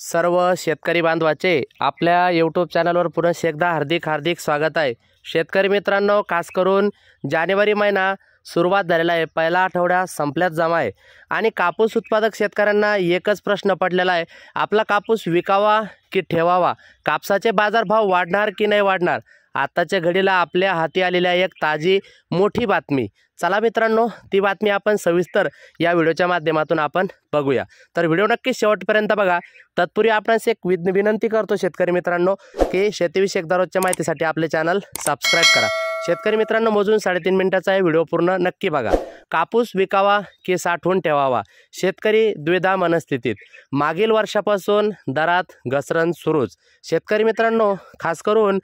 सर्व शेतकरी बांधवाचे आपल्या यूट्यूब चॅनलवर पुन्हा एकदा हार्दिक हार्दिक स्वागत आहे शेतकरी मित्रांनो खास करून जानेवारी महिना सुरुवात झालेला आहे पहिला आठवडा संपल्यात जमा आहे आणि कापूस उत्पादक शेतकऱ्यांना एकच प्रश्न पडलेला आहे आपला कापूस विकावा की ठेवावा कापसाचे बाजारभाव वाढणार की नाही वाढणार आत्ताच्या घडीला आपल्या हाती आलेल्या एक ताजी मोठी बातमी चला मित्रांनो ती बातमी आपण सविस्तर या व्हिडिओच्या माध्यमातून आपण बघूया तर व्हिडिओ नक्की शेवटपर्यंत बघा तत्पूर्वी आपणास एक विनंती करतो शेतकरी मित्रांनो की शेतीविषयक दररोजच्या माहितीसाठी आपले चॅनल सबस्क्राईब करा शेतकरी मित्रांनो मोजून साडेतीन मिनिटाचा हे व्हिडिओ पूर्ण नक्की बघा कापूस विकावा की साठवून ठेवावा शेतकरी द्विधा मनस्थितीत मागील वर्षापासून दरात घसरण सुरूच शेतकरी मित्रांनो खास करून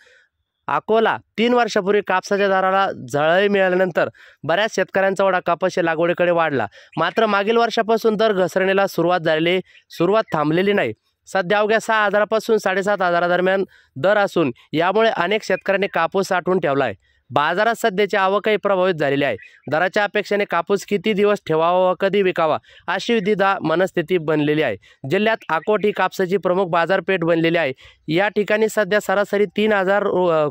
अकोला तीन वर्षापूर्वी कापसाच्या दराला झळई मिळाल्यानंतर बऱ्याच शेतकऱ्यांचा ओढा या लागवडीकडे वाढला मात्र मागील वर्षापासून दर घसरणीला सुरुवात झालेली सुरुवात थांबलेली नाही सध्या अवघ्या सहा हजारापासून साडेसात हजारादरम्यान दर असून यामुळे अनेक शेतकऱ्यांनी कापूस साठवून ठेवला आहे बाजारात सध्याची आवकही प्रभावित झालेली आहे दराच्या अपेक्षेने कापूस किती दिवस ठेवावा व कधी विकावा अशी विधीदा मनस्थिती बनलेली आहे जिल्ह्यात आकोट ही कापसाची प्रमुख बाजारपेठ बनलेली आहे या ठिकाणी सध्या सरासरी तीन हजार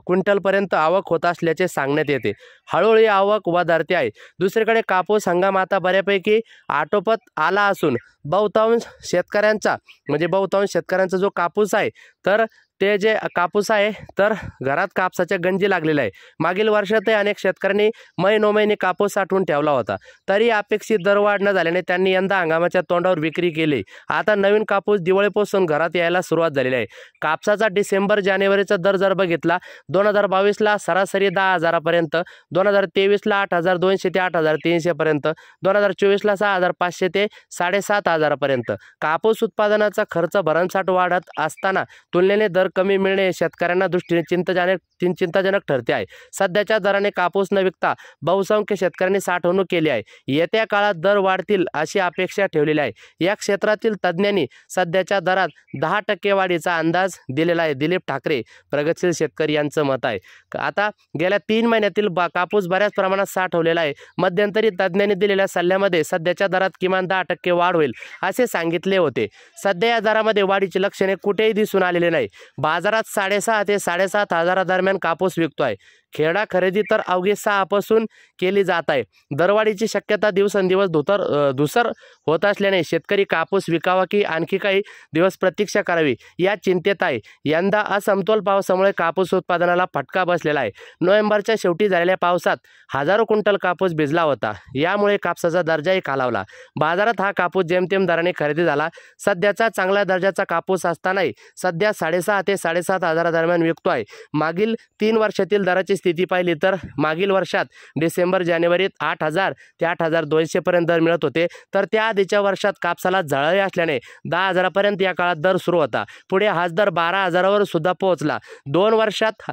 क्विंटलपर्यंत आवक होत असल्याचे सांगण्यात येते हळूहळू आवक वाधारते आहे दुसरीकडे कापूस हंगाम आता बऱ्यापैकी आटोपत आला असून बहुतांश शेतकऱ्यांचा म्हणजे बहुतांश शेतकऱ्यांचा जो कापूस आहे तर ते जे कापूस आहे तर घरात कापसाच्या गंजी लागलेल्या आहे मागील वर्षातही अनेक शेतकऱ्यांनी मई महिने कापूस साठवून ठेवला होता तरी अपेक्षित दर वाढ न झाल्याने त्यांनी यंदा हंगामाच्या तोंडावर विक्री केली आता नवीन कापूस दिवाळीपासून घरात यायला सुरुवात झालेली आहे कापसाचा डिसेंबर जानेवारीचा दर जर बघितला दोन हजार बावीसला सरासरी दहा हजारापर्यंत दोन हजार तेवीसला आठ हजार दोनशे ते आठ हजार तीनशेपर्यंत दोन हजार चोवीसला सहा हजार पाचशे ते साडेसात हजारापर्यंत कापूस उत्पादनाचा खर्च भरणसाठ वाढत असताना तुलनेने दर दर कमी मिळणे शेतकऱ्यांना दृष्टीने चिंताजनक चिंताजनक ठरते आहे सध्याच्या दराने कापूस न विकता बहुसंख्य शेतकऱ्यांनी साठवणूक केली आहे येत्या काळात दर वाढतील अशी अपेक्षा ठेवलेली आहे या क्षेत्रातील तज्ज्ञांनी सध्याच्या दरात दहा टक्के वाढीचा अंदाज दिलेला आहे दिलीप ठाकरे प्रगतशील शेतकरी यांचं मत आहे आता गेल्या तीन महिन्यातील बा कापूस बऱ्याच प्रमाणात साठवलेला आहे मध्यंतरी तज्ज्ञांनी दिलेल्या सल्ल्यामध्ये सध्याच्या दरात किमान दहा टक्के वाढ होईल असे सांगितले होते सध्या या दरामध्ये वाढीची लक्षणे कुठेही दिसून आलेले नाही बाजारात साडेसहा ते साडेसात दरम्यान कापूस विकतो आहे खेडा खरेदी तर अवघे सहापासून केली जात आहे दरवाढीची शक्यता दिवसेंदिवस धुतर धुसर होत असल्याने शेतकरी कापूस विकावा की आणखी काही दिवस प्रतीक्षा करावी या चिंतेत आहे यंदा असमतोल पावसामुळे कापूस उत्पादनाला फटका बसलेला आहे नोव्हेंबरच्या शेवटी झालेल्या पावसात हजारो क्विंटल कापूस भिजला होता यामुळे कापसाचा दर्जाही खालावला बाजारात हा कापूस जेमतेम दराने खरेदी झाला सध्याचा चांगल्या दर्जाचा कापूस असतानाही सध्या साडेसहा ते साडेसात हजारादरम्यान विकतो आहे मागील तीन वर्षातील दराची स्थिती पाहिली तर मागील वर्षात डिसेंबर जानेवारीत आठ हजार ते आठ हजार दोनशेपर्यंत दर मिळत होते तर त्या आधीच्या वर्षात कापसाला जळही असल्याने दहा हजारापर्यंत या काळात दर सुरू होता पुढे हाच दर बारा हजारावर सुद्धा पोहोचला दोन वर्षात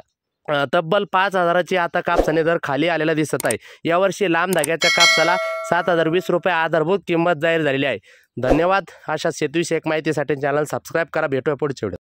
तब्बल पाच हजाराची आता कापसाने दर खाली आलेला दिसत आहे यावर्षी लांब धाग्याच्या कापसाला सात हजार वीस रुपये आधारभूत किंमत जाहीर झालेली आहे धन्यवाद अशा शेतीविषयक माहितीसाठी चॅनल सबस्क्राईब करा भेटूया पुढच्या